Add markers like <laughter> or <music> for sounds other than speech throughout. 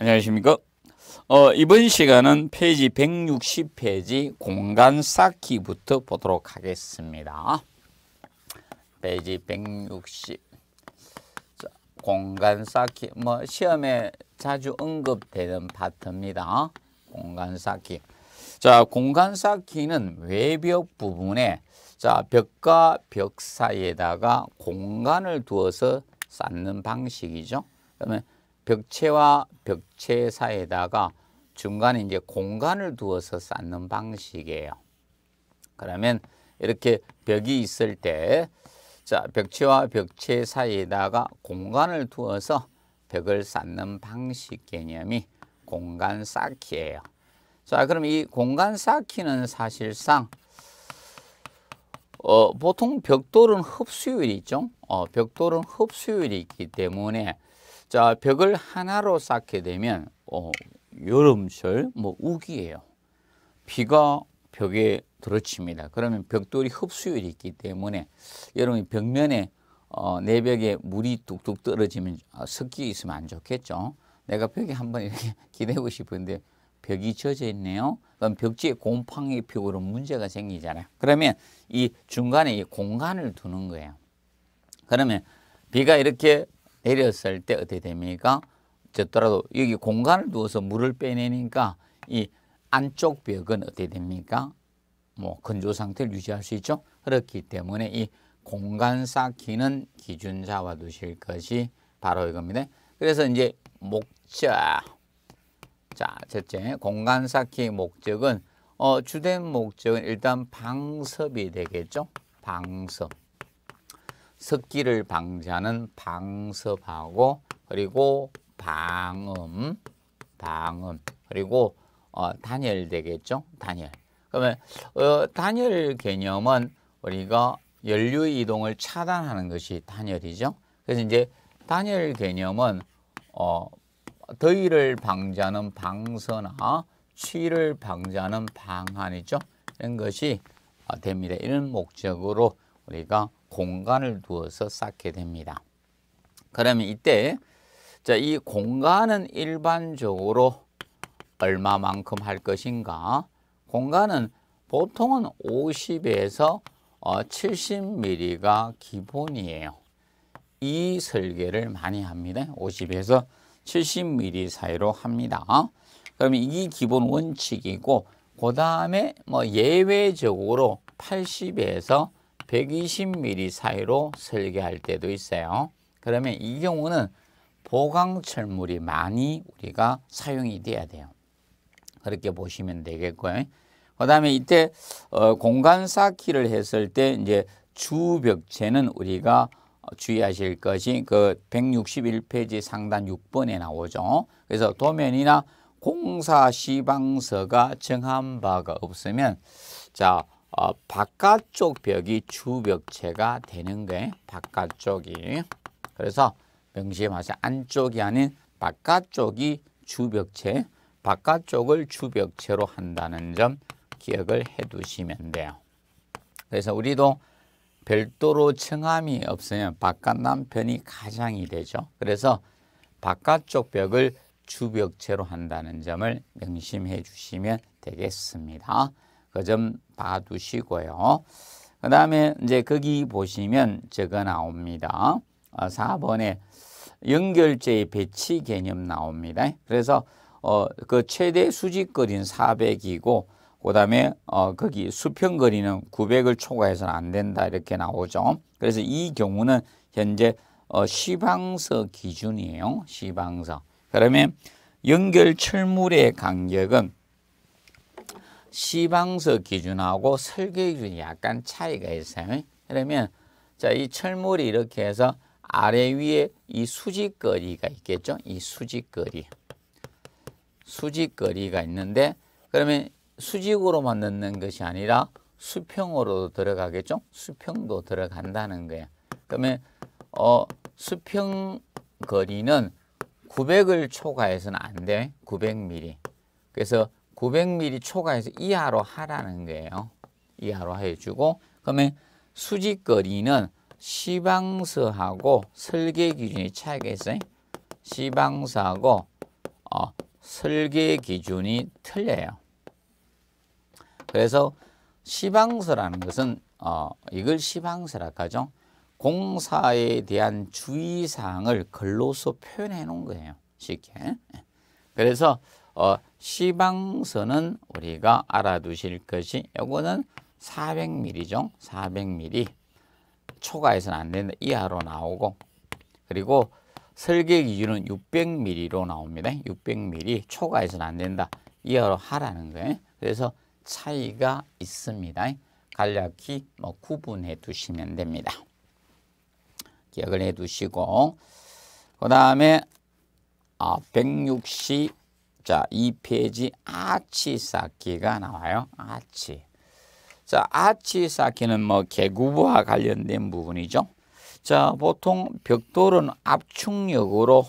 안녕하십니까? 어, 이번 시간은 페이지 160페이지 공간 쌓기부터 보도록 하겠습니다. 페이지 160. 자, 공간 쌓기. 뭐, 시험에 자주 언급되는 파트입니다. 공간 쌓기. 자, 공간 쌓기는 외벽 부분에 자, 벽과 벽 사이에다가 공간을 두어서 쌓는 방식이죠. 그러면 벽체와 벽체 사이에다가 중간에 이제 공간을 두어서 쌓는 방식이에요. 그러면 이렇게 벽이 있을 때, 자, 벽체와 벽체 사이에다가 공간을 두어서 벽을 쌓는 방식 개념이 공간 쌓기예요. 자, 그럼 이 공간 쌓기는 사실상 어, 보통 벽돌은 흡수율이 있죠. 어, 벽돌은 흡수율이 있기 때문에 자, 벽을 하나로 쌓게 되면 어, 여름철 뭐 우기예요. 비가 벽에 들어칩니다. 그러면 벽돌이 흡수율이 있기 때문에 여러분 벽면에 어, 내벽에 물이 뚝뚝 떨어지면 어, 섞여 있으면 안 좋겠죠. 내가 벽에 한번 이렇게 <laughs> 기대고 싶은데 벽이 젖어 있네요. 그럼 벽지에 곰팡이 피고 그 문제가 생기잖아요. 그러면 이 중간에 이 공간을 두는 거예요. 그러면 비가 이렇게 내렸을 때 어떻게 됩니까? 젖더라도 여기 공간을 두어서 물을 빼내니까 이 안쪽 벽은 어떻게 됩니까? 뭐 건조 상태를 유지할 수 있죠. 그렇기 때문에 이 공간 쌓기는 기준 잡아 두실 것이 바로 이겁니다. 그래서 이제 목적. 자, 첫째 공간 쌓기 목적은 어, 주된 목적은 일단 방섭이 되겠죠. 방섭. 습기를 방지하는 방습하고 그리고 방음, 방음 그리고 어, 단열 되겠죠? 단열. 그러면 어, 단열 개념은 우리가 연료 이동을 차단하는 것이 단열이죠. 그래서 이제 단열 개념은 어, 더위를 방지하는 방서나 취를 방지하는 방안이죠 이런 것이 어, 됩니다. 이런 목적으로 우리가 공간을 두어서 쌓게 됩니다. 그러면 이때 자, 이 공간은 일반적으로 얼마만큼 할 것인가? 공간은 보통은 50에서 70mm가 어, 기본이에요. 이 설계를 많이 합니다. 50에서 70mm 사이로 합니다. 그러면 이 기본 원칙이고 그 다음에 뭐 예외적으로 80에서 120mm 사이로 설계할 때도 있어요. 그러면 이 경우는 보강 철물이 많이 우리가 사용이 돼야 돼요. 그렇게 보시면 되겠고요. 그 다음에 이때 어, 공간 쌓기를 했을 때 이제 주벽체는 우리가 주의하실 것이 그 161페이지 상단 6번에 나오죠. 그래서 도면이나 공사 시방서가 정한 바가 없으면 자 어, 바깥쪽 벽이 주벽체가 되는 거 바깥쪽이. 그래서 명시에 맞아 안쪽이 아닌 바깥쪽이 주벽체, 바깥쪽을 주벽체로 한다는 점 기억을 해두시면 돼요. 그래서 우리도 별도로 층함이 없으면 바깥 남편이 가장이 되죠. 그래서 바깥쪽 벽을 주벽체로 한다는 점을 명심해 주시면 되겠습니다. 그점 봐두시고요. 그 다음에 이제 거기 보시면 저거 나옵니다. 4번에 아, 연결제의 배치 개념 나옵니다. 그래서 어, 그 최대 수직거리는 400이고 그 다음에 어, 거기 수평거리는 900을 초과해서는 안 된다 이렇게 나오죠. 그래서 이 경우는 현재 어, 시방서 기준이에요. 시방서. 그러면 연결 철물의 간격은 시방서 기준하고 설계 기준이 약간 차이가 있어요. 그러면 자, 이 철물이 이렇게 해서 아래 위에 이 수직거리가 있겠죠? 이 수직거리. 수직거리가 있는데 그러면 수직으로만 넣는 것이 아니라 수평으로 들어가겠죠? 수평도 들어간다는 거예요. 그러면 어, 수평 거리는 900을 초과해서는 안 돼. 900mm. 그래서 900ml 초과해서 이하로 하라는 거예요. 이하로 해주고 그러면 수직거리는 시방서하고 설계 기준이 차이가 있어요. 시방서하고 어, 설계 기준이 틀려요. 그래서 시방서라는 것은 어, 이걸 시방서라고 하죠. 공사에 대한 주의사항을 글로서 표현해 놓은 거예요. 쉽게. 그래서 어, 시방선은 우리가 알아두실 것이 요거는 400mm죠. 400mm 초과해서는 안 된다. 이하로 나오고 그리고 설계 기준은 600mm로 나옵니다. 600mm 초과해서는 안 된다. 이하로 하라는 거예요. 그래서 차이가 있습니다. 간략히 뭐 구분해 두시면 됩니다. 기억을 해 두시고 그 다음에 160 아, 자, 이페이지 아치사키가 나와요. 아치. 자, 아치사키는 뭐 개구부와 관련된 부분이죠. 자, 보통 벽돌은 압축력으로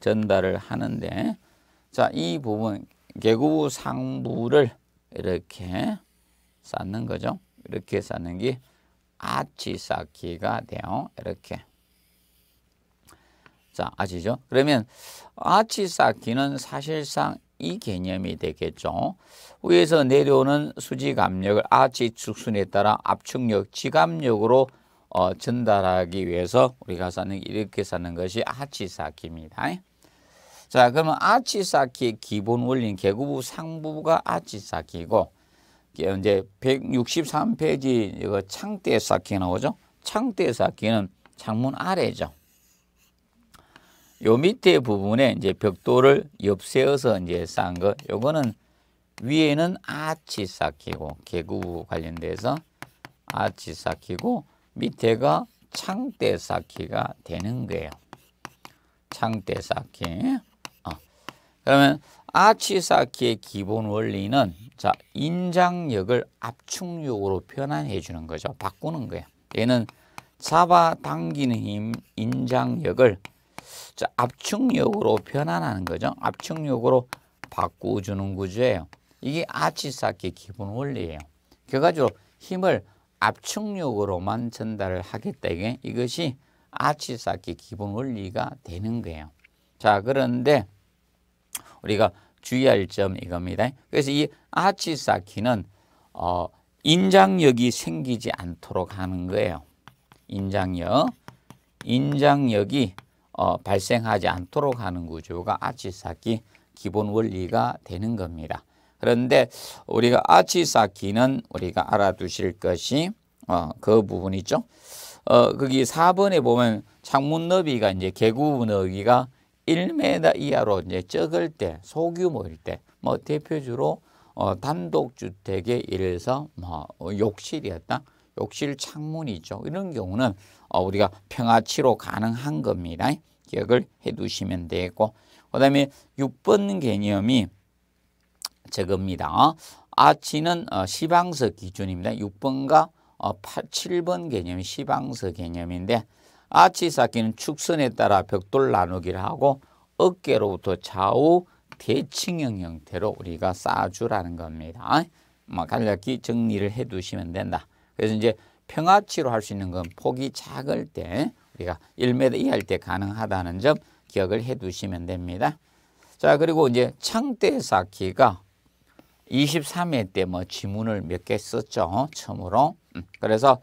전달을 하는데 자, 이 부분 개구부 상부를 이렇게 쌓는 거죠. 이렇게 쌓는 게 아치사키가 돼요. 이렇게. 자, 아시죠? 그러면 아치 쌓기는 사실상 이 개념이 되겠죠. 위에서 내려오는 수직 압력을 아치 축순에 따라 압축력, 지압력으로 어, 전달하기 위해서 우리가 사는 이렇게 사는 것이 아치 쌓기입니다. 자, 그러면 아치 쌓기의 기본 원리는 개구부 상부가 아치 쌓기고 이제 163페이지 이거 창대 쌓기 나오죠. 창대 쌓기는 창문 아래죠. 요 밑에 부분에 이제 벽돌을 엽세어서 이제 쌓은 것. 요거는 위에는 아치 쌓기고 개구 관련돼서 아치 쌓기고 밑에가 창대 쌓기가 되는 거예요. 창대 쌓기. 어. 그러면 아치 쌓기의 기본 원리는 자 인장력을 압축력으로 변환해 주는 거죠. 바꾸는 거예요. 얘는 잡아당기는 힘, 인장력을 자, 압축력으로 변환하는 거죠. 압축력으로 바꿔주는 구조예요. 이게 아치사키 기본 원리예요. 결과적으로 힘을 압축력으로만 전달을 하겠다. 이게 이것이 아치사키 기본 원리가 되는 거예요. 자, 그런데 우리가 주의할 점 이겁니다. 그래서 이 아치사키는 어, 인장력이 생기지 않도록 하는 거예요. 인장력. 인장력이 어, 발생하지 않도록 하는 구조가 아치사키 기본 원리가 되는 겁니다. 그런데 우리가 아치사키는 우리가 알아두실 것이 어, 그 부분이죠. 어, 거기 4번에 보면 창문 너비가 이제 개구 너비가 1m 이하로 이제 적을 때, 소규모일 때, 뭐 대표주로 어, 단독주택에 이르서뭐 욕실이었다. 욕실 창문이 있죠. 이런 경우는 어, 우리가 평화치로 가능한 겁니다. 기억을 해두시면 되고 겠그 다음에 6번 개념이 저겁니다. 아치는 어, 시방서 기준입니다. 6번과 8, 어, 7번 개념이 시방서 개념인데 아치 쌓기는 축선에 따라 벽돌 나누기를 하고 어깨로부터 좌우 대칭형 형태로 우리가 쌓아주라는 겁니다. 뭐 간략히 정리를 해두시면 된다. 그래서 이제 평합치로 할 수 있는 건 폭이 작을 때 우리가 1m 이할때 가능하다는 점 기억을 해 두시면 됩니다. 자 그리고 이제 창대 쌓기가 23회 때 뭐 지문을 몇 개 썼죠. 처음으로. 음, 그래서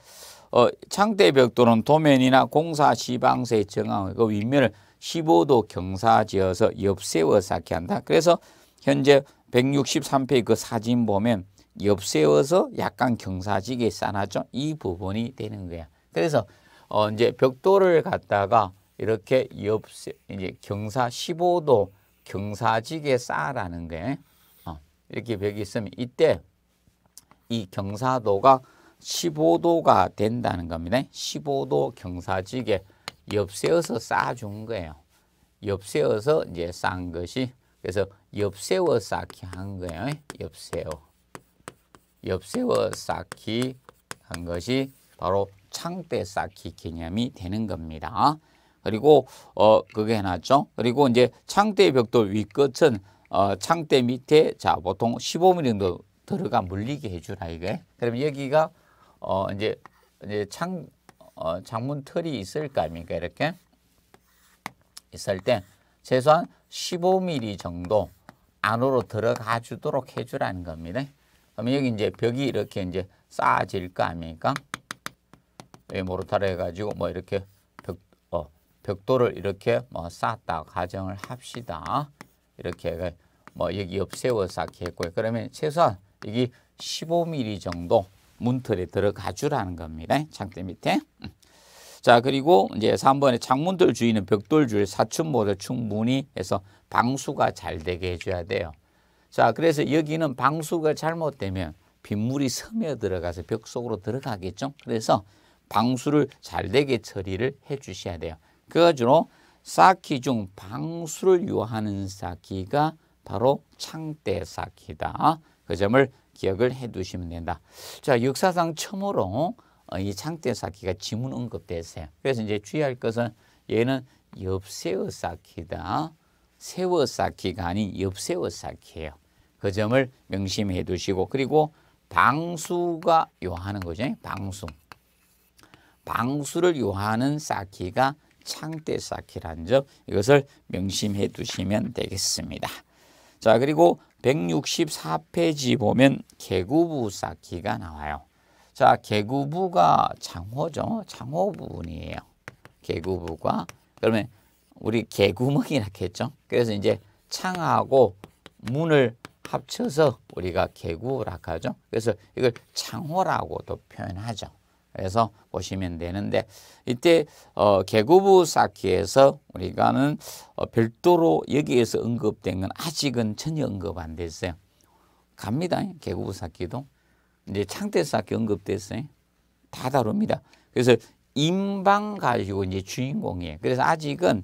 어, 창대 벽돌은 도면이나 공사 지방세 정황고그 윗면을 15도 경사지어서 옆세워 쌓게 한다. 그래서 현재 163페이지 그 사진 보면 옆세워서 약간 경사지게 쌓아죠. 이 부분이 되는 거야. 그래서 어 이제 벽돌을 갖다가 이렇게 옆 이제 경사 15도 경사지게 쌓아라는 거예요. 어 이렇게 벽이 있으면 이때 이 경사도가 15도가 된다는 겁니다. 15도 경사지게 옆세워서 쌓아준 거예요. 옆세워서 이제 쌓은 것이 그래서 옆세워 쌓기 한 거예요. 옆세워. 엽세워 쌓기 한 것이 바로 창대 쌓기 개념이 되는 겁니다. 그리고 어 그게 해놨죠. 그리고 이제 창대 벽돌 위끝은 어 창대 밑에 자 보통 15mm 정도 들어가 물리게 해주라 이게. 그럼 여기가 어 이제 이제 창 어, 창문 틀이 있을 거 아닙니까 이렇게 있을 때 최소한 15mm 정도 안으로 들어가 주도록 해주라는 겁니다. 그러면 여기 이제 벽이 이렇게 이제 쌓아질 거 아닙니까? 모르타로 해가지고 뭐 이렇게 벽, 어, 벽돌을 이렇게 뭐 쌓았다 가정을 합시다. 이렇게 뭐 여기 옆세워 쌓기 했고요. 그러면 최소한 이게 15mm 정도 문틀에 들어가 주라는 겁니다. 창대 밑에. 자 그리고 이제 3번에 창문들 주위는 벽돌 주 사춘모를 충분히 해서 방수가 잘 되게 해줘야 돼요. 자, 그래서 여기는 방수가 잘못되면 빗물이 스며 들어가서 벽 속으로 들어가겠죠. 그래서 방수를 잘 되게 처리를 해 주셔야 돼요. 그가지고 쌓기 중 방수를 요하는 쌓기가 바로 창대 쌓기다. 그 점을 기억을 해 두시면 된다. 자, 역사상 처음으로 어, 이 창대 쌓기가 지문 언급됐어요. 그래서 이제 주의할 것은 얘는 엽세어 쌓기다. 세워 쌓기가 아닌 엽세어 쌓기예요. 그 점을 명심해 두시고 그리고 방수가 요하는 거죠. 방수. 방수를 요하는 쌓기가 창대 쌓기란 점 이것을 명심해 두시면 되겠습니다. 자 그리고 164페이지 보면 개구부 쌓기가 나와요. 자 개구부가 장호죠. 장호 부분이에요. 개구부가 그러면 우리 개구멍이라고 했죠. 그래서 이제 창하고 문을 합쳐서 우리가 개구라고 하죠. 그래서 이걸 창호라고도 표현하죠. 그래서 보시면 되는데 이때 어, 개구부 쌓기에서 우리가는 어, 별도로 여기에서 언급된 건 아직은 전혀 언급 안 됐어요. 갑니다. 개구부 쌓기도 이제 창대 쌓기 언급됐어요. 다다릅니다 그래서 임방 가지고 이제 주인공이에요. 그래서 아직은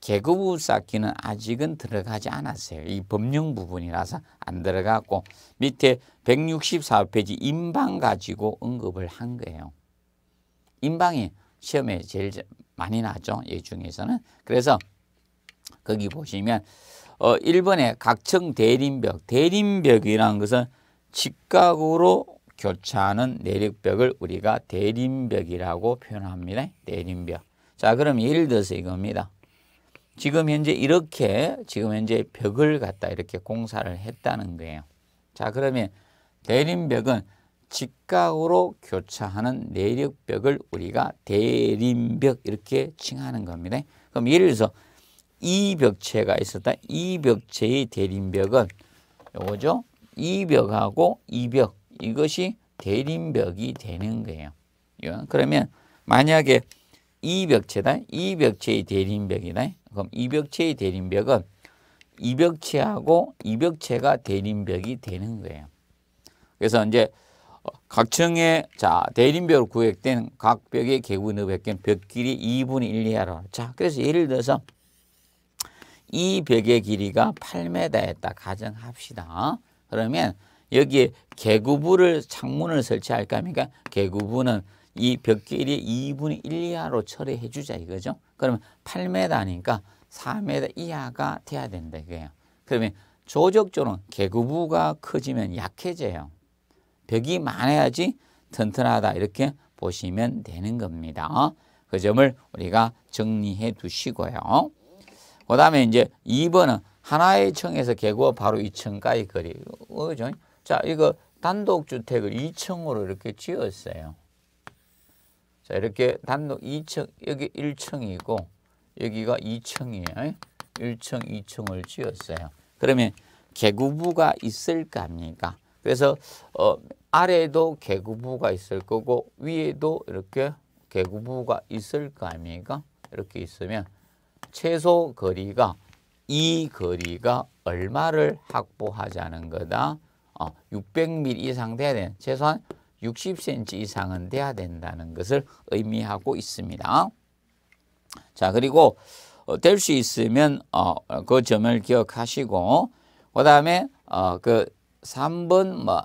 계급 쌓기는 아직은 들어가지 않았어요. 이 법령 부분이라서 안 들어갔고 밑에 164페이지 인방 가지고 언급을 한 거예요. 인방이 시험에 제일 많이 나죠. 예 중에서는. 그래서 거기 보시면 어 1번에 각청 대림벽. 대림벽이라는 것은 직각으로 교차하는 내륙벽을 우리가 대림벽이라고 표현합니다. 대림벽. 자, 그럼 예를 들어서 이겁니다. 지금 현재 이렇게 지금 현재 벽을 갖다 이렇게 공사를 했다는 거예요. 자 그러면 대림벽은 직각으로 교차하는 내륙벽을 우리가 대림벽 이렇게 칭하는 겁니다. 그럼 예를 들어서 이 벽체가 있었다. 이 벽체의 대림벽은 요거죠. 이 벽하고 이 벽 이것이 대림벽이 되는 거예요. 예? 그러면 만약에 이 벽체다. 이 벽체의 대림벽이다. 그럼 이벽체의 대림벽은 이벽체하고 이벽체가 대림벽이 되는 거예요. 그래서 이제 각 층에 자 대림벽으로 구획된 각 벽의 개구의 벽은 벽 길이 2분의 1 이하로. 자 그래서 예를 들어서 이 벽의 길이가 8m였다 가정합시다. 그러면 여기에 개구부를 창문을 설치할까 합니까? 개구부는 이 벽길이 2분의 1 이하로 처리해 주자 이거죠. 그러면 8m니까 4m 이하가 돼야 된다 이거예요. 그러면 조적조는 개구부가 커지면 약해져요. 벽이 많아야지 튼튼하다 이렇게 보시면 되는 겁니다. 그 점을 우리가 정리해 두시고요. 그 다음에 이제 2번은 하나의 층에서 개구와 바로 2층까지 거리. 어, 자, 이거 단독주택을 2층으로 이렇게 지었어요. 자, 이렇게 단독 2층, 여기 1층이고 여기가 2층이에요. 1층, 2층을 지었어요. 그러면 개구부가 있을 거니까 그래서 어, 아래에도 개구부가 있을 거고 위에도 이렇게 개구부가 있을 거니까 이렇게 있으면 최소 거리가 이 거리가 얼마를 확보하자는 거다? 어, 600m 이상 돼야 되 최소한 60cm 이상은 돼야 된다는 것을 의미하고 있습니다. 자 그리고 어, 될수 있으면 어, 그 점을 기억하시고 그 다음에 어, 그 3번 뭐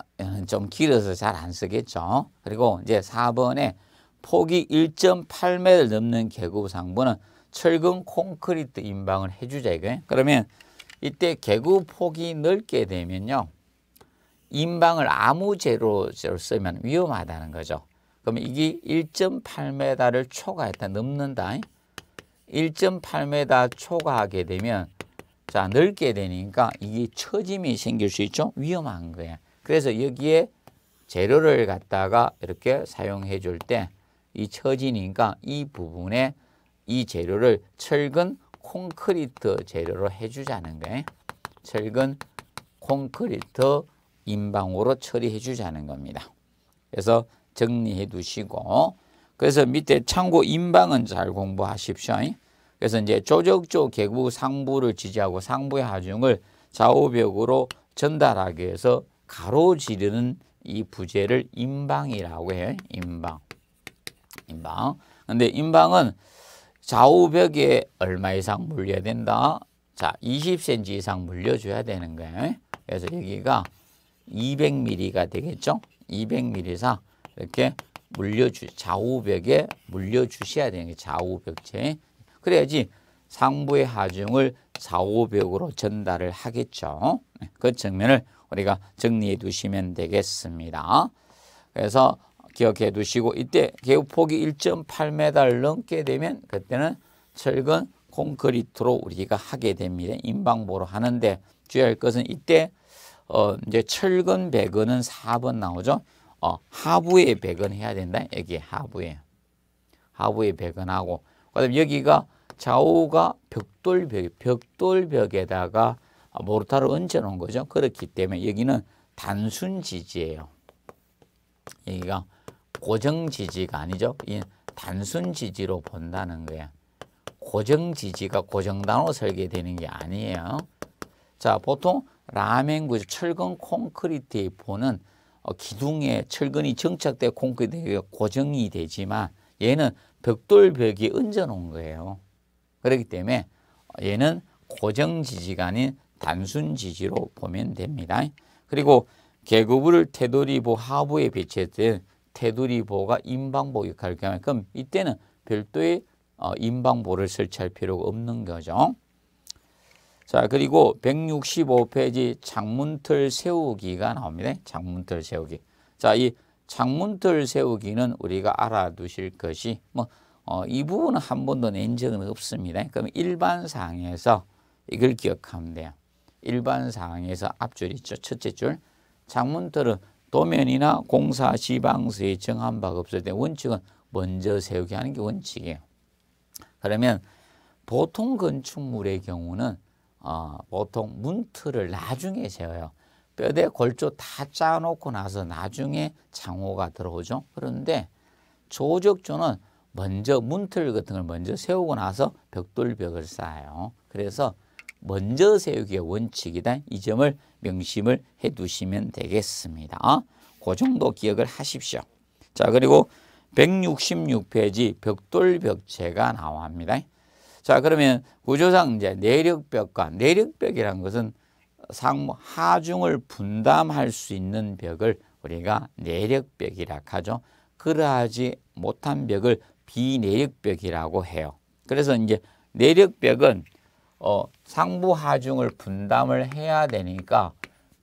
좀 길어서 잘 안 쓰겠죠. 그리고 이제 4번에 폭이 1.8m 넘는 계곡 상부는 철근 콘크리트 임방을 해주자 이거예요. 그러면 이때 개구 폭이 넓게 되면요. 인방을 아무 재로 료 쓰면 위험하다는 거죠. 그러 이게 1.8m를 초과했다 넘는다. 1.8m 초과하게 되면 자 넓게 되니까 이게 처짐이 생길 수 있죠. 위험한 거예요. 그래서 여기에 재료를 갖다가 이렇게 사용해 줄 때 이 처지니까 이 부분에 이 재료를 철근 콘크리트 재료로 해주자는 거예요. 철근 콘크리트 임방으로 처리해 주자는 겁니다. 그래서 정리해 두시고 그래서 밑에 창고 임방은 잘 공부하십시오. 그래서 이제 조적조 개구 상부를 지지하고 상부의 하중을 좌우벽으로 전달하기 위해서 가로지르는 이 부재를 임방이라고 해요. 임방. 임방. 근데 임방은 좌우벽에 얼마 이상 물려야 된다? 자, 20cm 이상 물려줘야 되는 거예요. 그래서 여기가 200mm가 되겠죠? 200mm상 이렇게 물려주 좌우벽에 물려주셔야 되는 게 좌우벽체. 그래야지 상부의 하중을 좌우벽으로 전달을 하겠죠. 네, 그 측면을 우리가 정리해 두시면 되겠습니다. 그래서 기억해 두시고 이때 개우폭이 1 8 m 넘게 되면 그때는 철근 콘크리트로 우리가 하게 됩니다. 인방보로 하는데 주의할 것은 이때 어 이제 철근 배근은 4번 나오죠. 어 하부에 배근해야 된다. 여기 하부에 하부에 배근하고 그다음 여기가 좌우가 벽돌벽 벽돌벽에다가 모르타를 얹어 놓은 거죠. 그렇기 때문에 여기는 단순 지지예요. 여기가 고정 지지가 아니죠. 이 단순 지지로 본다는 거예요. 고정 지지가 고정단으로 설계되는 게 아니에요. 자, 보통 라멘 구조 철근 콘크리트의 보는 어, 기둥에 철근이 정착돼 콘크리트가 고정이 되지만 얘는 벽돌 벽이 얹어 놓은 거예요. 그렇기 때문에 얘는 고정 지지가 아닌 단순 지지로 보면 됩니다. 그리고 계급을 테두리보 하부에 배치했을 테두리보가 임방보 역할을 하면 그럼 이때는 별도의 어, 임방보를 설치할 필요가 없는 거죠. 자 그리고 165페이지 장문틀 세우기가 나옵니다. 장문틀 세우기. 자이 장문틀 세우기는 우리가 알아두실 것이 뭐이 어, 부분은 한 번도 낸 적은 없습니다. 그럼 일반 사항에서 이걸 기억하면 돼요. 일반 사항에서 앞줄 있죠. 첫째 줄 장문틀은 도면이나 공사 지방수에 정한 바가 없을 때 원칙은 먼저 세우기 하는 게 원칙이에요. 그러면 보통 건축물의 경우는 어, 보통 문틀을 나중에 재어요. 뼈대 골조 다 짜놓고 나서 나중에 장호가 들어오죠. 그런데 조적조는 먼저 문틀 같은 걸 먼저 세우고 나서 벽돌벽을 쌓아요. 그래서 먼저 세우기의 원칙이다. 이 점을 명심을 해두시면 되겠습니다. 어? 그 정도 기억을 하십시오. 자 그리고 166페이지 벽돌벽체가 나옵니다. 자, 그러면 구조상 이제 내력벽과 내력벽이란 것은 상 하중을 분담할 수 있는 벽을 우리가 내력벽이라 하죠. 그러하지 못한 벽을 비내력벽이라고 해요. 그래서 이제 내력벽은 어, 상부 하중을 분담을 해야 되니까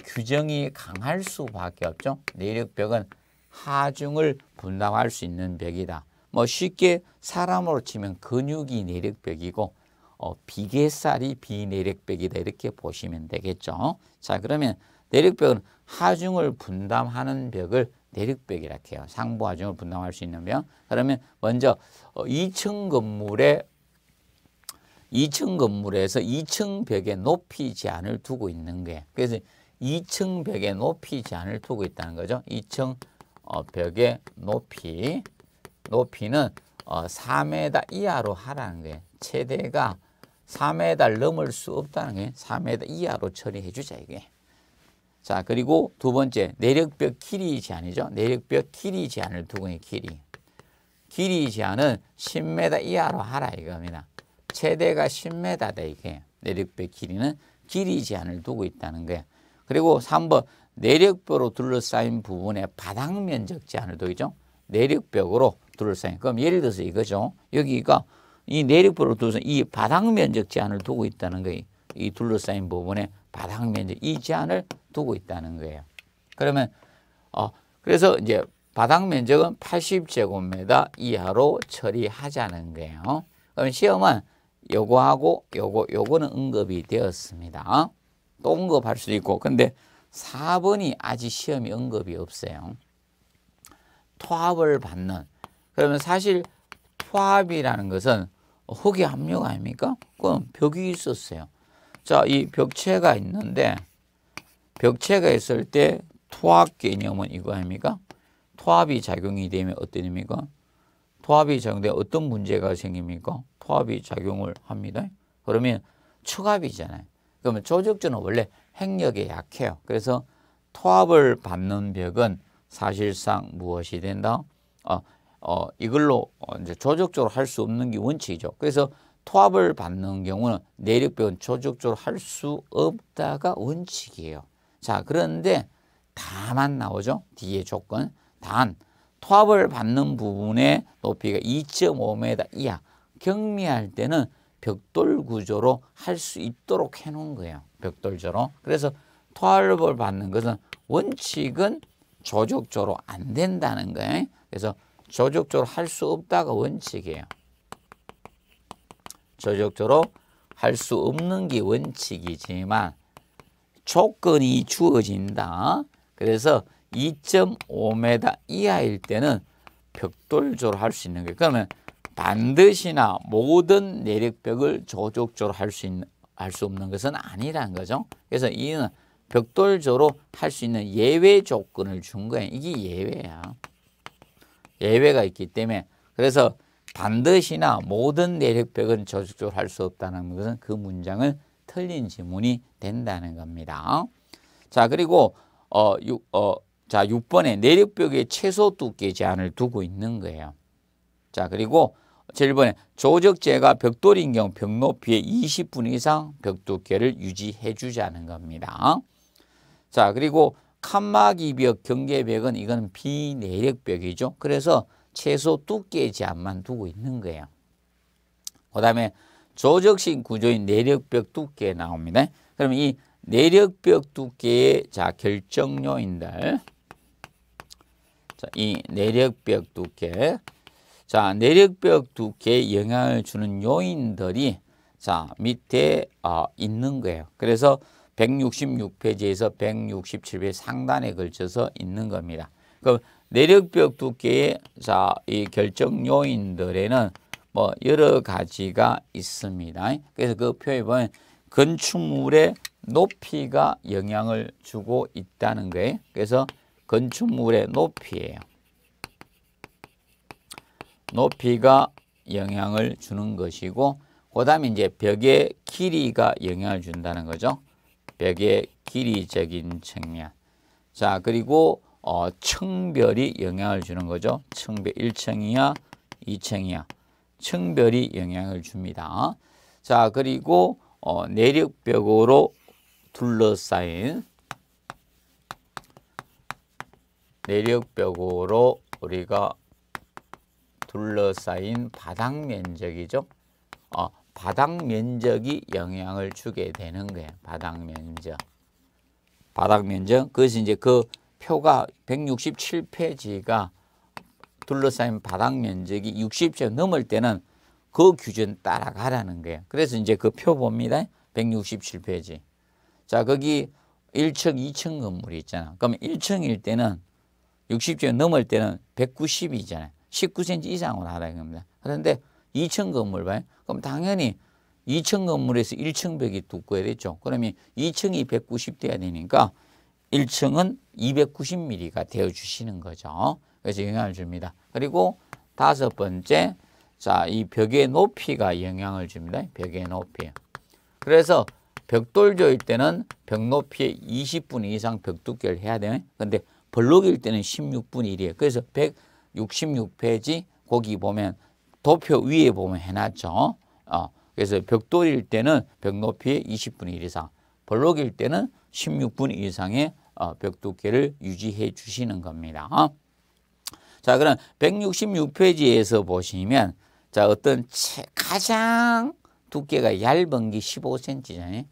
규정이 강할 수밖에 없죠. 내력벽은 하중을 분담할 수 있는 벽이다. 뭐 쉽게 사람으로 치면 근육이 내력벽이고 어, 비계살이 비내력벽이다 이렇게 보시면 되겠죠. 자 그러면 내력벽은 하중을 분담하는 벽을 내력벽이라 해요. 상부 하중을 분담할 수 있는 벽. 그러면 먼저 어, 2층 건물에 2층 건물에서 2층 벽에 높이 제한을 두고 있는 거예요. 그래서 2층 벽에 높이 제한을 두고 있다는 거죠. 2층 어, 벽에 높이 높이는 어, 4m 이하로 하라는 게 최대가 4m 넘을 수 없다는 게 4m 이하로 처리해 주자 이게. 자 그리고 두 번째 내력벽 길이 제한이죠. 내력벽 길이 제한을 두고 있는 길이. 길이 제한은 10m 이하로 하라 이겁니다. 최대가 10m다 이게. 내력벽 길이는 길이 제한을 두고 있다는 거예요. 그리고 3번 내력벽으로 둘러싸인 부분의 바닥 면적 제한을 두죠. 내력벽으로 둘러싸인. 그럼 예를 들어서 이거죠. 여기가 이 내륙부를 둘러싸이 바닥 면적 제한을 두고 있다는 거예요. 이 둘러싸인 부분에 바닥 면적 이 제한을 두고 있다는 거예요. 그러면 어 그래서 이제 바닥 면적은 80제곱미터 이하로 처리하자는 거예요. 그럼 시험은 요거하고 요거 요거는 언급이 되었습니다. 또 언급할 수도 있고 근데 4번이 아직 시험이 언급이 없어요. 토합을 받는 그러면 사실 화합이라는 것은 흙의 압력 아닙니까? 그건 벽이 있었어요. 자, 이 벽체가 있는데 벽체가 있을 때 토합 개념은 이거 아닙니까? 토합이 작용이 되면 어떠입니까? 토합이 작용되면 어떤 문제가 생깁니까? 토합이 작용을 합니다. 그러면 축압이잖아요. 그러면 조적주는 원래 핵력에 약해요. 그래서 토합을 받는 벽은 사실상 무엇이 된다? 어, 어, 이걸로 어, 이제 조적적으로 할 수 없는 게 원칙이죠. 그래서 토합을 받는 경우는 내력변 조적적으로 할 수 없다가 원칙이에요. 자, 그런데 다만 나오죠. 뒤에 조건. 단, 토합을 받는 부분의 높이가 2.5m 이하. 경미할 때는 벽돌 구조로 할 수 있도록 해놓은 거예요. 벽돌조로. 그래서 토합을 받는 것은 원칙은 조적조로 안 된다는 거예요. 그래서 조적적으로 할 수 없다가 원칙이에요. 조적적으로 할 수 없는 게 원칙이지만 조건이 주어진다. 그래서 2.5m 이하일 때는 벽돌조로 할 수 있는 거예요. 그러면 반드시나 모든 내력벽을 조족조로 할수할수 없는 것은 아니란 거죠. 그래서 이는 벽돌조로 할 수 있는 예외 조건을 준 거예요. 이게 예외야. 예외가 있기 때문에 그래서 반드시나 모든 내력벽은 저축적으로 할 수 없다는 것은 그 문장을 틀린 지문이 된다는 겁니다. 자 그리고 어, 6, 어, 자 6번에 내력벽의 최소 두께 제한을 두고 있는 거예요. 자 그리고 7번에 조적재가 벽돌인 경우 벽 높이의 20분 이상 벽 두께를 유지해 주자는 겁니다. 자 그리고 칸막이벽, 경계벽은 이건 비내력벽이죠. 그래서 최소 두께의 제한만 두고 있는 거예요. 그 다음에 조적신 구조인 내력벽 두께 나옵니다. 그럼 이 내력벽 두께의 자 결정 요인들 자, 이 내력벽 두께 자 내력벽 두께에 영향을 주는 요인들이 자 밑에 어, 있는 거예요. 그래서 166페이지에서 167페이지 상단에 걸쳐서 있는 겁니다. 그 내력벽 두께의 자, 이 결정 요인들에는 뭐 여러 가지가 있습니다. 그래서 그 표에 보면 건축물의 높이가 영향을 주고 있다는 거예요. 그래서 건축물의 높이예요. 높이가 영향을 주는 것이고 그 다음에 이제 벽의 길이가 영향을 준다는 거죠. 벽의 길이적인 측면. 자, 그리고 어, 층별이 영향을 주는 거죠. 층별 1층이야, 2층이야. 층별이 영향을 줍니다. 자, 그리고 어, 내력벽으로 둘러싸인 내력벽으로 우리가 둘러싸인 바닥 면적이죠. 어, 바닥 면적이 영향을 주게 되는 거예요. 바닥 면적. 바닥 면적. 그것이 이제 그 표가 167페이지가 둘러싸인 바닥 면적이 60점 넘을 때는 그 규준 따라가라는 거예요. 그래서 이제 그 표 봅니다. 167페이지. 자, 거기 1층, 2층 건물이 있잖아. 그럼 1층일 때는 60점 넘을 때는 190이잖아요. 19cm 이상으로 하라 이겁니다. 그런데 2층 건물 봐요. 그럼 당연히 2층 건물에서 1층 벽이 두꺼야 되죠. 그러면 2층이 190 돼야 되니까 1층은 290mm가 되어 주시는 거죠. 그래서 영향을 줍니다. 그리고 다섯 번째, 자, 이 벽의 높이가 영향을 줍니다. 벽의 높이. 그래서 벽돌조일 때는 벽 높이의 20분 이상 벽 두께를 해야 돼요. 근데 블록일 때는 16분 1이에요. 그래서 166페이지 거기 보면 도표 위에 보면 해놨죠. 어, 그래서 벽돌일 때는 벽 높이의 20분의 1 이상, 블록일 때는 1 6분 이상의 어, 벽 두께를 유지해 주시는 겁니다. 어? 자, 그럼 166페이지에서 보시면 자 어떤 체, 가장 두께가 얇은 게 15cm잖아요.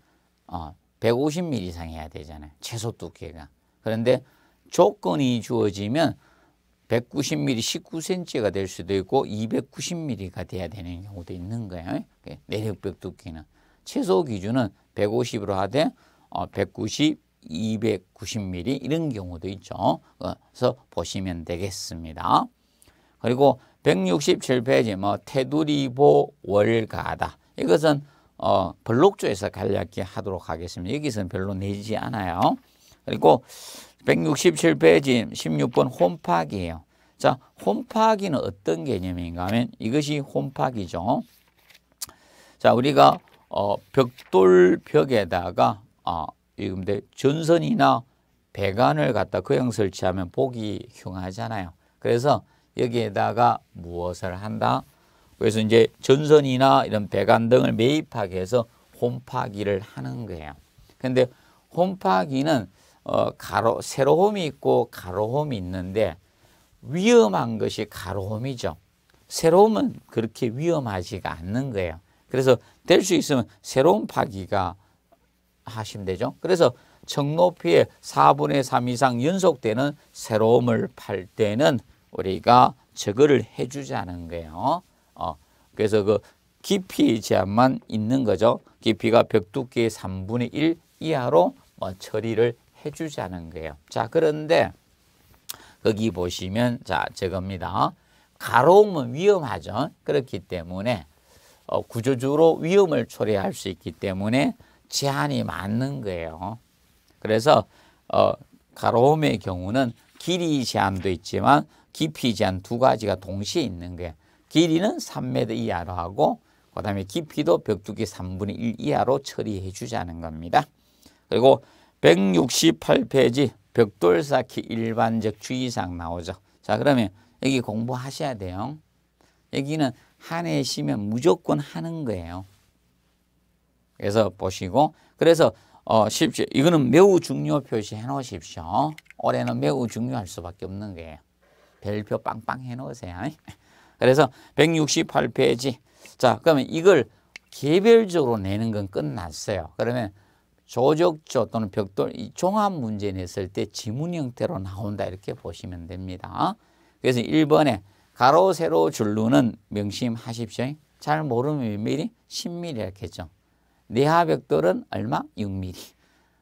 어, 150mm 이상 해야 되잖아요. 최소 두께가. 그런데 조건이 주어지면 190mm 19cm가 될 수도 있고 290mm가 돼야 되는 경우도 있는 거예요. 그러니까 내력벽 두께는 최소 기준은 150으로 하되 190, 어, 290mm 이런 경우도 있죠. 그래서 보시면 되겠습니다. 그리고 167페이지 뭐 테두리보 월가다. 이것은 어, 블록조에서 간략히 하도록 하겠습니다. 여기서는 별로 내지 않아요. 그리고 167페이지 16번 홈파기예요. 자, 홈파기는 어떤 개념인가 하면 이것이 홈파기죠. 자, 우리가 어, 벽돌 벽에다가 아, 지금 전선이나 배관을 갖다 그형 설치하면 보기 흉하잖아요. 그래서 여기에다가 무엇을 한다? 그래서 이제 전선이나 이런 배관 등을 매입하게 해서 홈파기를 하는 거예요. 근데 홈파기는 어, 가로, 새로홈이 있고 가로홈이 있는데 위험한 것이 가로홈이죠. 새로움은 그렇게 위험하지가 않는 거예요. 그래서 될 수 있으면 새로운 파기가 하시면 되죠. 그래서 청높이의 4분의 3 이상 연속되는 새로움을 팔 때는 우리가 저거를 해주자는 거예요. 어, 그래서 그 깊이 제한만 있는 거죠. 깊이가 벽 두께의 3분의 1 이하로 뭐 처리를 해주자는 거예요. 자, 그런데 거기 보시면 자, 저겁니다. 가로움은 위험하죠. 그렇기 때문에 어, 구조적으로 위험을 초래할 수 있기 때문에 제한이 맞는 거예요. 그래서 어, 가로움의 경우는 길이 제한도 있지만 깊이 제한 두 가지가 동시에 있는 거예요. 길이는 3m 이하로 하고 그 다음에 깊이도 벽두기 3분의 1 이하로 처리해 주자는 겁니다. 그리고 168페이지 벽돌 쌓기 일반적 주의사항 나오죠. 자 그러면 여기 공부하셔야 돼요. 여기는 한해 쉬면 무조건 하는 거예요. 그래서 보시고 그래서 어, 쉽죠. 이거는 매우 중요 표시해 놓으십시오. 올해는 매우 중요할 수밖에 없는 거예요. 별표 빵빵 해 놓으세요. <laughs> 그래서 168페이지. 자, 그러면 이걸 개별적으로 내는 건 끝났어요. 그러면 조적조 또는 벽돌 이 종합 문제 냈을 때 지문 형태로 나온다 이렇게 보시면 됩니다. 그래서 1번에 가로 세로 줄루는 명심하십시오. 잘 모르면 몇 mm? 10mm 이렇겠죠. 내하 벽돌은 얼마? 6mm.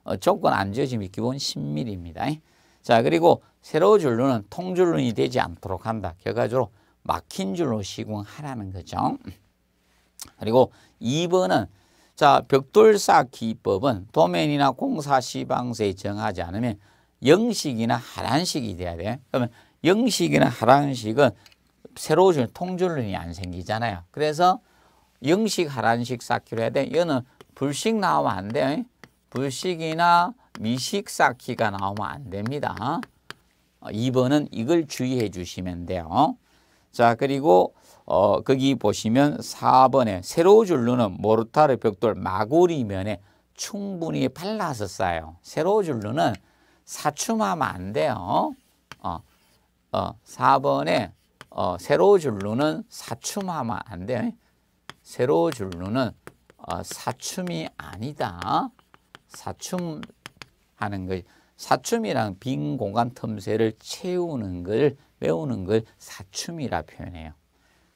어, 조건 안 지어지면 기본 10mm입니다. 자 그리고 세로 줄루는 통줄루이 되지 않도록 한다. 결과적으로 막힌 줄로 시공하라는 거죠. 그리고 2번은 자, 벽돌 쌓 기법은 도면이나 공사 시방세 정하지 않으면 영식이나 하란식이 돼야 돼. 그러면 영식이나 하란식은 새로 준 통줄눈이 안 생기잖아요. 그래서 영식, 하란식 쌓기로 해야 돼. 이거는 불식 나오면 안 돼. 불식이나 미식 쌓기가 나오면 안 됩니다. 2번은 어, 이걸 주의해 주시면 돼요. 자, 그리고 어, 거기 보시면 4번에 세로 줄루는 모르타르 벽돌 마구리 면에 충분히 발라서 쌓 싸요. 세로 줄루는 사춤하면 안 돼요. 어, 어, 4번에 어, 세로 줄루는 사춤하면 안 돼요. 세로 줄루는 어, 사춤이 아니다. 사춤하는 거 사춤이랑 빈 공간 틈새를 채우는 걸 메우는 걸 사춤이라 표현해요.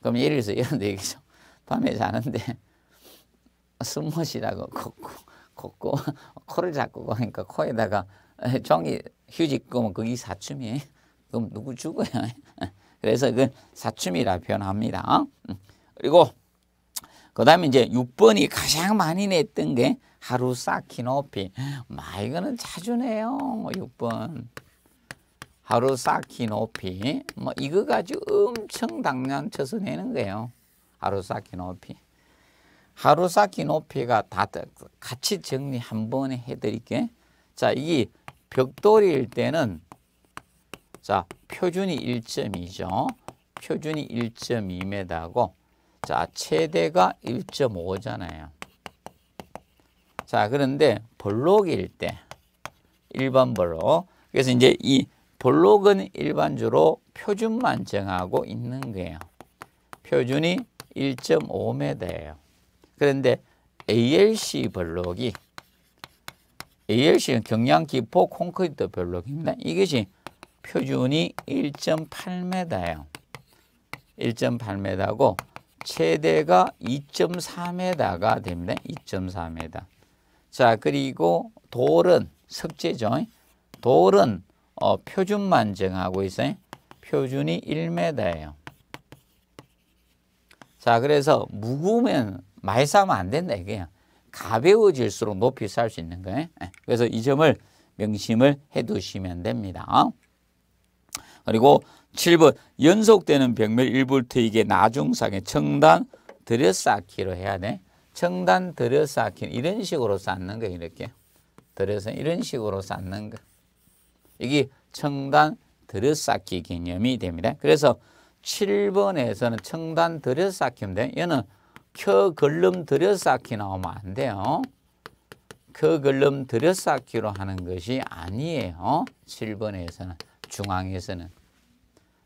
그럼 예를 들어서 이런 데 얘기죠. <laughs> 밤에 자는데 <laughs> 숨못이라고 걷고 걷고 <laughs> 코를 잡고 그러니까 코에다가 종이 휴지 끄면 뭐 그게 사춤이에요. 그럼 누구 죽어요? 그래서 그 사춤이라 표현합니다. 어? 음. 그리고 그 다음에 이제 6번이 가장 많이 냈던 게 하루 쌓기 높이. 마, 이거는 자주 내요. 6번. 뭐 하루 사키 높이 뭐 이거 가지고 엄청 당면쳐서 내는 거예요. 하루 쌓기 높이. 하루 쌓기 높이가 다 같이 정리 한 번에 해드릴게. 자, 이벽돌일 때는 자 표준이 1.2죠. 표준이 1.2m고 자 최대가 1.5잖아요. 자 그런데 블록일 때 1번 블록 그래서 이제 이 블록은일반적으로 표준만 정하고 있는 거예요. 표준이 1.5m예요. 그런데 ALC 블록이 ALC는 경량 기포 콘크리트 블록입니다. 이것이 표준이 1.8m예요. 1.8m고 최대가 2.4m가 됩니다. 2.4m. 자, 그리고 돌은 석재죠. 돌은 어, 표준만 정하고 있어요. 표준이 1m예요. 자, 그래서 무거우면 많이 싸면 안 된다 이게요. 가벼워질수록 높이 쌀수 있는 거예요. 예. 그래서 이 점을 명심을 해 두시면 됩니다. 어? 그리고 7번 연속되는 병멸 1볼트이게 나중상의 청단 들여쌓기로 해야 돼. 청단 들여쌓기 이런 식으로 쌓는 거 이렇게. 들여서 이런 식으로 쌓는 거. 이게 청단 들여쌓기 개념이 됩니다. 그래서 7번에서는 청단 들여쌓기인데 얘는 켜걸름 들여쌓기 나오면 안 돼요. 켜걸름 들여쌓기로 하는 것이 아니에요. 7번에서는 중앙에서는.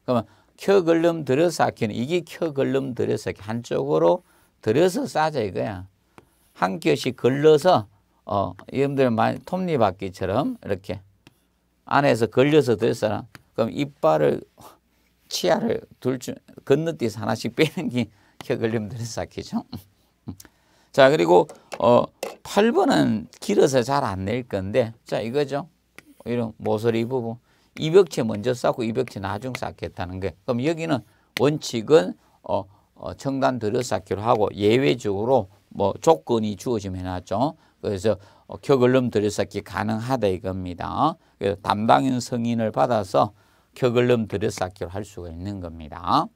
그러면 켜걸름 들여쌓기는 이게 켜걸름 들여쌓기 한쪽으로 들여서 싸져 이거야. 한 겹씩 걸러서 어, 여러분들 많이 톱니바퀴처럼 이렇게 안에서 걸려서 될어라 그럼 이빨을 치아를 둘 중 건너뛰어서 하나씩 빼는 게혀 걸리면 되는 쌓기죠. 자 그리고 어 8번은 길어서 잘 안 낼 건데 자 이거죠. 이런 모서리 부분 이벽체 먼저 쌓고 이벽체 나중 쌓겠다는 게 그럼 여기는 원칙은 어, 어 청단 들여 쌓기로 하고 예외적으로 뭐 조건이 주어지면 해놨죠. 그래서 어, 격을름 들여 쌓기 가능하다 이겁니다. 그 담당인 성인을 받아서 격을름 들여쌓기로 할 수가 있는 겁니다.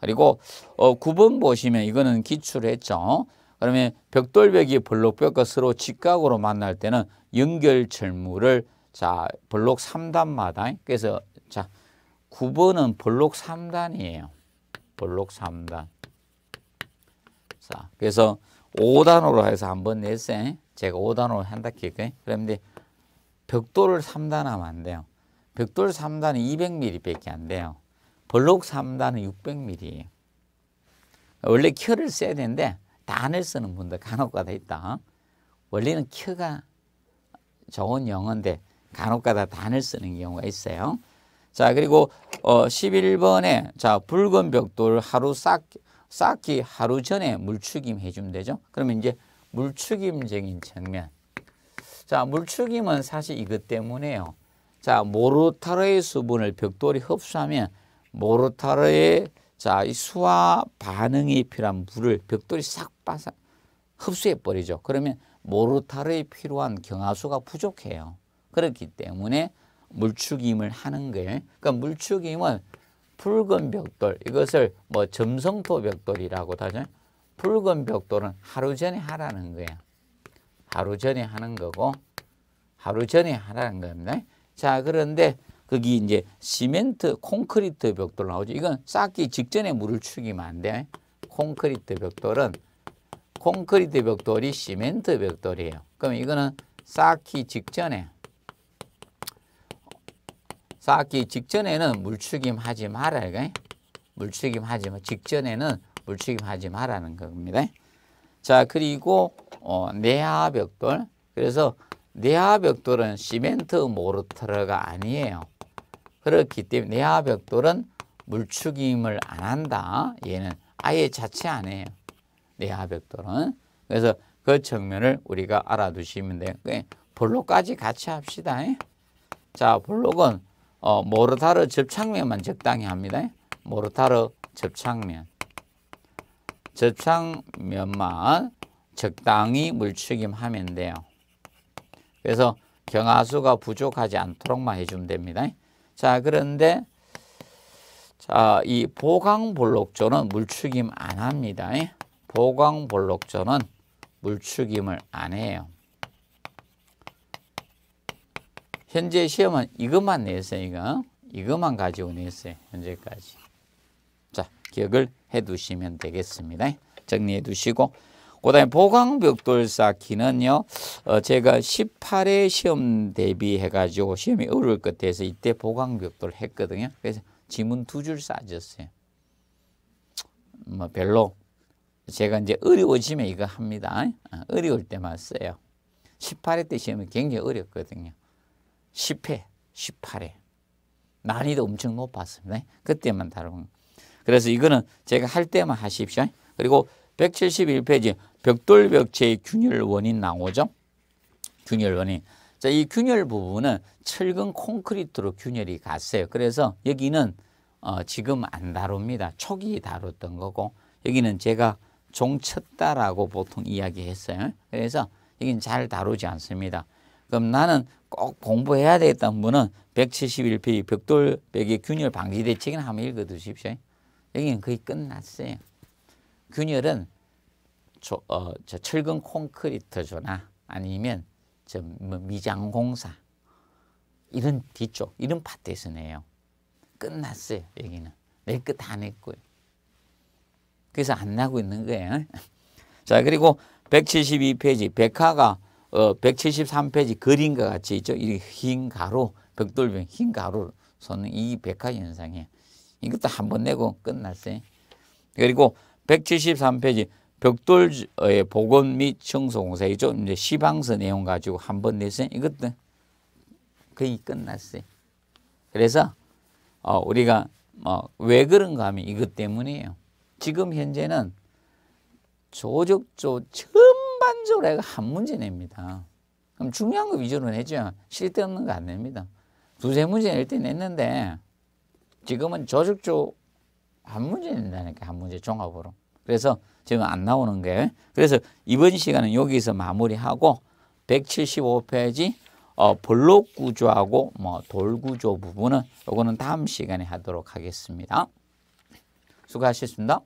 그리고 9번 어, 보시면 이거는 기출 했죠. 그러면 벽돌벽이 블록벽과 서로 직각으로 만날 때는 연결 철물을 자 블록 3단마다 그래서 자 9번은 블록 3단이에요. 블록 3단. 자 그래서 5단으로 해서 한번 내세. 제가 5단으로 한다 킬게. 그런데 벽돌을 3단 하면 안 돼요. 벽돌 3단은 200mm 밖에 안 돼요. 블록 3단은 600mm예요. 원래 켜를 써야 되는데 다을 쓰는 분들 간혹가다 있다. 원래는 켜가 좋은 영어인데 간혹가다 단을 쓰는 경우가 있어요. 자 그리고 어 11번에 자 붉은 벽돌 하루 쌓기, 쌓기 하루 전에 물축임 해주면 되죠. 그러면 이제 물축임적인 측면 자, 물축임은 사실 이것 때문에요. 자, 모르타르의 수분을 벽돌이 흡수하면 모르타르의 자, 이 수화 반응이 필요한 물을 벽돌이 싹 빠삭 흡수해 버리죠. 그러면 모르타르에 필요한 경화수가 부족해요. 그렇기 때문에 물축임을 하는 거예요. 그러니까 물축임은 붉은 벽돌 이것을 뭐 점성토 벽돌이라고 하죠. 붉은 벽돌은 하루 전에 하라는 거예요. 하루 전에 하는 거고 하루 전에 하라는 겁니다. 자 그런데 거기 이제 시멘트 콘크리트 벽돌 나오죠. 이건 쌓기 직전에 물을 축이면 안 돼. 콘크리트 벽돌은 콘크리트 벽돌이 시멘트 벽돌이에요. 그럼 이거는 쌓기 직전에 쌓기 직전에는 물축임 하지 말아 물축임 하지 마. 직전에는 물축임 하지 말라는 겁니다. 자, 그리고 어, 내하벽돌 그래서 내하벽돌은 시멘트 모르터가 아니에요. 그렇기 때문에 내하벽돌은 물축임을 안 한다. 얘는 아예 자체 안 해요. 내하벽돌은 그래서 그정면을 우리가 알아두시면 돼요. 볼록까지 예, 같이 합시다. 예. 자, 볼록은 어, 모르타르 접착면만 적당히 합니다. 예. 모르타르 접착면. 접착면만 적당히 물축임하면 돼요. 그래서 경하수가 부족하지 않도록만 해주면 됩니다. 자 그런데 자, 이 보강볼록조는 물축임 안 합니다. 보강볼록조는 물축임을 안 해요. 현재 시험은 이것만 냈어요. 이거. 이것만 가지고 냈어요. 현재까지. 자, 기억을 해 두시면 되겠습니다. 정리해 두시고 그다음에 보강벽돌 쌓기는요. 어, 제가 18회 시험 대비해 가지고 시험이 어려울 것 같아서 이때 보강벽돌 했거든요. 그래서 지문 두줄 싸줬어요. 뭐 별로 제가 이제 어려워지면 이거 합니다. 어, 어려울 때만 써요. 18회 때 시험이 굉장히 어렵거든요. 10회, 18회. 난이도 엄청 높았습니다. 네? 그때만 다루는. 그래서 이거는 제가 할 때만 하십시오. 네? 그리고 171페이지 벽돌 벽체의 균열 원인 나오죠. 균열 원인. 자, 이 균열 부분은 철근 콘크리트로 균열이 갔어요. 그래서 여기는 어, 지금 안 다룹니다. 초기 다뤘던 거고 여기는 제가 종쳤다라고 보통 이야기했어요. 그래서 여긴 잘 다루지 않습니다. 그럼 나는 꼭 공부해야 되겠다는 분은 171페이지 벽돌 벽의 균열 방지 대책이 한번 읽어두십시오. 여기는 거의 끝났어요. 균열은 조, 어, 저 철근 콘크리트조나 아니면 저 뭐 미장공사 이런 뒤쪽 이런 파트에서 내요. 끝났어요 여기는 내끝다 냈고요. 그래서 안 나고 있는 거예요. <laughs> 자 그리고 172페이지 백화가 어, 173페이지 그린 것 같이 있죠. 이 흰 가루 벽돌병 흰 가루 손은 이 백화 현상이에요. 이것도 한번 내고 끝났어요. 그리고 173페이지 벽돌의 어, 예, 복원 및 청소 공사에 좀 이제 시방서 내용 가지고 한 번 냈어요. 이것도 거의 끝났어요. 그래서 어, 우리가 어, 왜 그런가 하면 이것 때문이에요. 지금 현재는 조적조 전반적으로 애가 한 문제 냅니다. 그럼 중요한 거 위주로 내죠. 실데없는 거 안 냅니다. 두세 문제 낼 때 냈는데 지금은 조적조 한 문제 낸다니까 한 문제 종합으로. 그래서 지금 안 나오는 게 그래서 이번 시간은 여기서 마무리하고 175페이지 어, 블록 구조하고 뭐 돌 구조 부분은 이거는 다음 시간에 하도록 하겠습니다. 수고하셨습니다.